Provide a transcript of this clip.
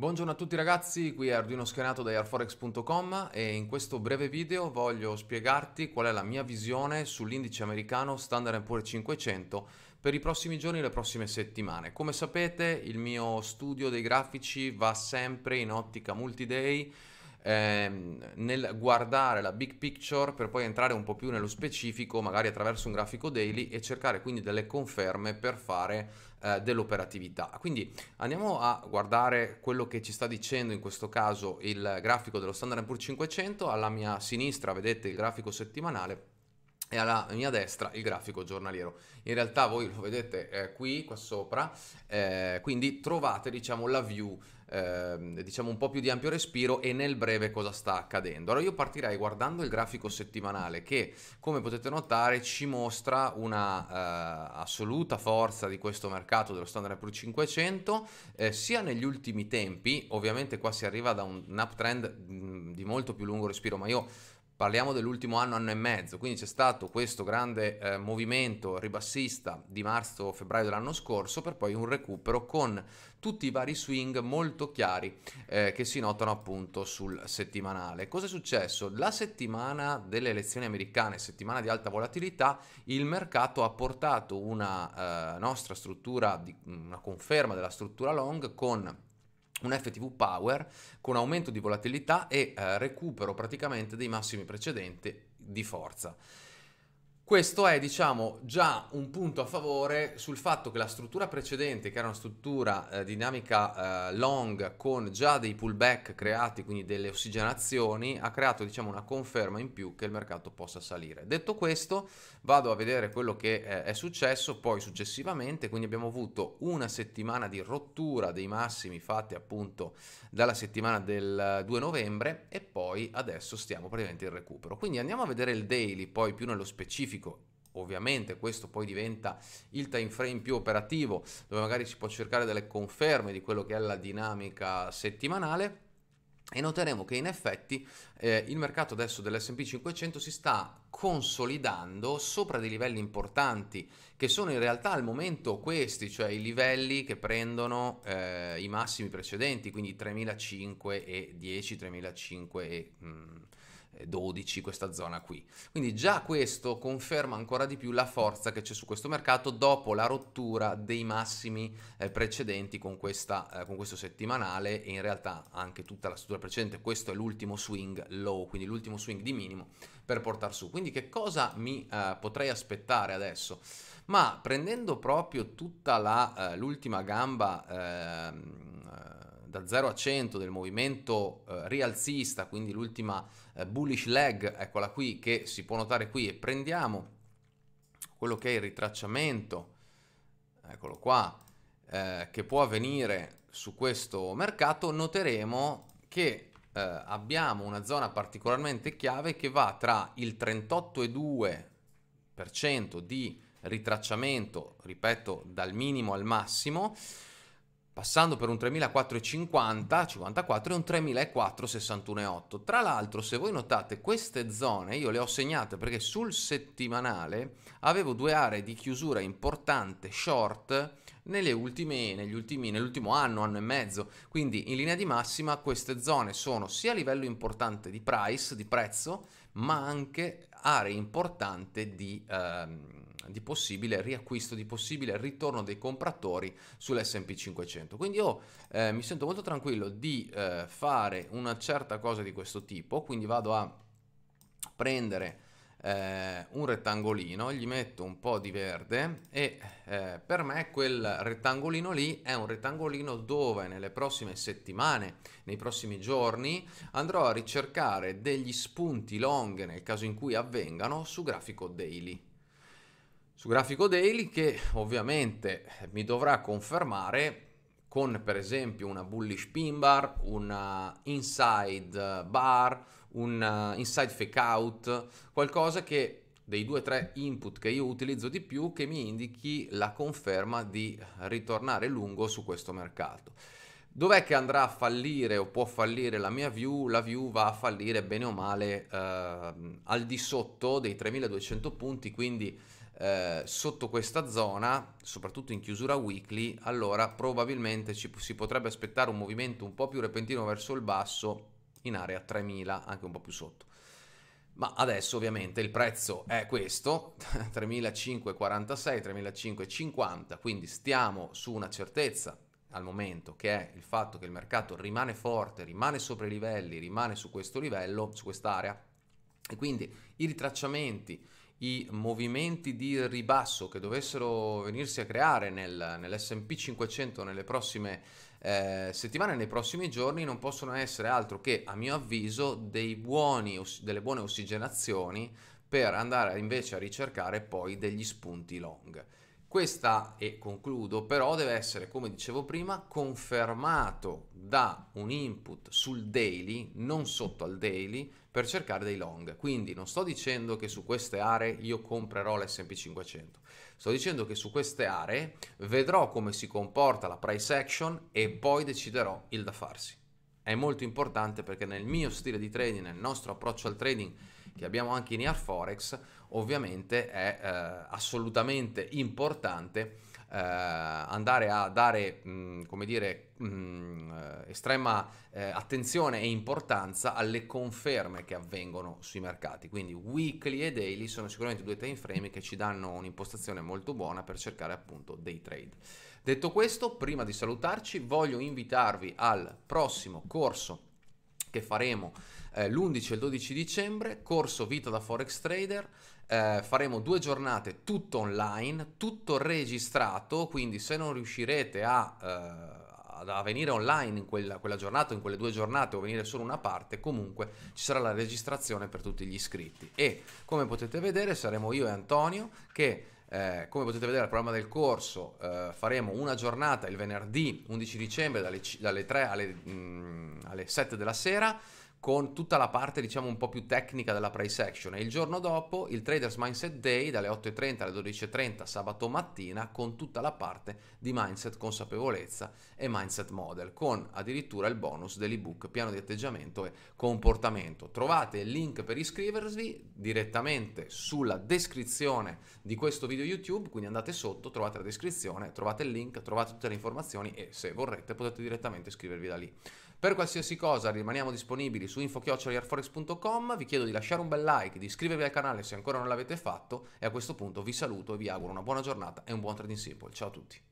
Buongiorno a tutti ragazzi, qui è Arduino Schenato da airforex.com e in questo breve video voglio spiegarti qual è la mia visione sull'indice americano Standard Poor's 500 per i prossimi giorni e le prossime settimane. Come sapete il mio studio dei grafici va sempre in ottica multi-day ehm, nel guardare la big picture per poi entrare un po' più nello specifico, magari attraverso un grafico daily e cercare quindi delle conferme per fare eh, dell'operatività. Quindi andiamo a guardare quello che ci sta dicendo in questo caso il grafico dello Standard Poor's 500, alla mia sinistra vedete il grafico settimanale e alla mia destra il grafico giornaliero. In realtà voi lo vedete eh, qui, qua sopra, eh, quindi trovate diciamo la view eh, diciamo un po' più di ampio respiro e nel breve cosa sta accadendo. Allora io partirei guardando il grafico settimanale che come potete notare ci mostra una eh, assoluta forza di questo mercato dello Standard Poor's 500 eh, sia negli ultimi tempi, ovviamente qua si arriva da un uptrend mh, mm, di molto più lungo respiro, ma io parliamo dell'ultimo anno, anno e mezzo, quindi c'è stato questo grande eh, movimento ribassista di marzo-febbraio dell'anno scorso per poi un recupero con tutti i vari swing molto chiari eh, che si notano appunto sul settimanale. Cosa è successo? La settimana delle elezioni americane, settimana di alta volatilità, il mercato ha portato una eh, nostra struttura, di, una conferma della struttura long con un FTV Power con aumento di volatilità e eh, recupero praticamente dei massimi precedenti di forza. Questo è, diciamo, già un punto a favore sul fatto che la struttura precedente, che era una struttura eh, dinamica eh, long con già dei pullback creati, quindi delle ossigenazioni, ha creato, diciamo, una conferma in più che il mercato possa salire. Detto questo, vado a vedere quello che eh, è successo poi successivamente, quindi abbiamo avuto una settimana di rottura dei massimi fatti appunto dalla settimana del 2 eh, novembre e poi adesso stiamo praticamente in recupero. Quindi andiamo a vedere il daily, poi più nello specifico specifico ovviamente questo poi diventa il time frame più operativo dove magari si può cercare delle conferme di quello che è la dinamica settimanale e noteremo che in effetti eh, il mercato adesso dell'SP 500 si sta consolidando sopra dei livelli importanti che sono in realtà al momento questi, cioè i livelli che prendono eh, i massimi precedenti, quindi 3.500 e 10, 3.500 e... Mh, mm, 12, questa zona qui. Quindi già questo conferma ancora di più la forza che c'è su questo mercato dopo la rottura dei massimi eh, precedenti con, questa, eh, con, questo settimanale e in realtà anche tutta la struttura precedente. Questo è l'ultimo swing low, quindi l'ultimo swing di minimo per portare su. Quindi che cosa mi eh, potrei aspettare adesso? Ma prendendo proprio tutta eh, l'ultima gamba ehm, da 0 a 100 del movimento eh, rialzista, quindi l'ultima eh, bullish leg, eccola qui, che si può notare qui e prendiamo quello che è il ritracciamento, eccolo qua, eh, che può avvenire su questo mercato, noteremo che eh, abbiamo una zona particolarmente chiave che va tra il 38,2% di ritracciamento, ripeto, dal minimo al massimo, passando per un 3450, 54 e un 3004, 61,8. Tra l'altro, se voi notate queste zone, io le ho segnate perché sul settimanale avevo due aree di chiusura importante short ultime, ultimi, nell'ultimo anno, anno e mezzo. Quindi in linea di massima queste zone sono sia a livello importante di price, di prezzo, ma anche aree importanti di, ehm, di possibile riacquisto, di possibile ritorno dei compratori sull'SP 500. Quindi io eh, mi sento molto tranquillo di eh, fare una certa cosa di questo tipo, quindi vado a prendere eh, un rettangolino, gli metto un po' di verde e eh, per me quel rettangolino lì è un rettangolino dove nelle prossime settimane, nei prossimi giorni andrò a ricercare degli spunti long nel caso in cui avvengano su grafico daily su grafico daily che ovviamente mi dovrà confermare con per esempio una bullish pin bar, una inside bar, un eh, inside fake out, qualcosa che dei due o tre input che io utilizzo di più che mi indichi la conferma di ritornare lungo su questo mercato. Dov'è che andrà a fallire o può fallire la mia view? La view va a fallire bene o male eh, al di sotto dei 3200 punti, quindi eh, sotto questa zona, soprattutto in chiusura weekly, allora probabilmente ci, si potrebbe aspettare un movimento un po' più repentino verso il basso in area 3000, anche un po' più sotto. Ma adesso ovviamente il prezzo è questo, 3546, 3550, quindi stiamo su una certezza al momento che è il fatto che il mercato rimane forte, rimane sopra i livelli, rimane su questo livello, su quest'area e quindi i ritracciamenti, i movimenti di ribasso che dovessero venirsi a creare nel, nell'SP 500 nelle prossime eh, settimane, nei prossimi giorni, non possono essere altro che, a mio avviso, buoni, delle buone ossigenazioni per andare invece a ricercare poi degli spunti long. Questa, e concludo, però deve essere, come dicevo prima, confermato da un input sul daily, non sotto al daily, per cercare dei long. Quindi non sto dicendo che su queste aree io comprerò l'S&P500. Sto dicendo che su queste aree vedrò come si comporta la price action e poi deciderò il da farsi. È molto importante perché nel mio stile di trading, nel nostro approccio al trading, che abbiamo anche in Airforex, ovviamente è eh, assolutamente importante eh, andare a dare, mh, come dire, mh, estrema eh, attenzione e importanza alle conferme che avvengono sui mercati. Quindi weekly e daily sono sicuramente due time frame che ci danno un'impostazione molto buona per cercare appunto dei trade. Detto questo, prima di salutarci, voglio invitarvi al prossimo corso che faremo eh, l'11 e il 12 dicembre, corso Vita da Forex Trader, eh, faremo due giornate tutto online, tutto registrato, quindi se non riuscirete a... Eh, a venire online in quella, quella, giornata, in quelle due giornate o venire solo una parte, comunque ci sarà la registrazione per tutti gli iscritti. E come potete vedere saremo io e Antonio che eh, come potete vedere nel programma del corso eh, faremo una giornata il venerdì 11 dicembre dalle, dalle 3 alle, mh, mm, alle 7 della sera con tutta la parte diciamo un po' più tecnica della price action e il giorno dopo il Traders Mindset Day dalle 8.30 alle 12.30 sabato mattina con tutta la parte di mindset consapevolezza e mindset model con addirittura il bonus dell'ebook piano di atteggiamento e comportamento. Trovate il link per iscrivervi direttamente sulla descrizione di questo video YouTube, quindi andate sotto, trovate la descrizione, trovate il link, trovate tutte le informazioni e se vorrete potete direttamente iscrivervi da lì. Per qualsiasi cosa rimaniamo disponibili su info.airforex.com, vi chiedo di lasciare un bel like, di iscrivervi al canale se ancora non l'avete fatto e a questo punto vi saluto e vi auguro una buona giornata e un buon trading simple. Ciao a tutti.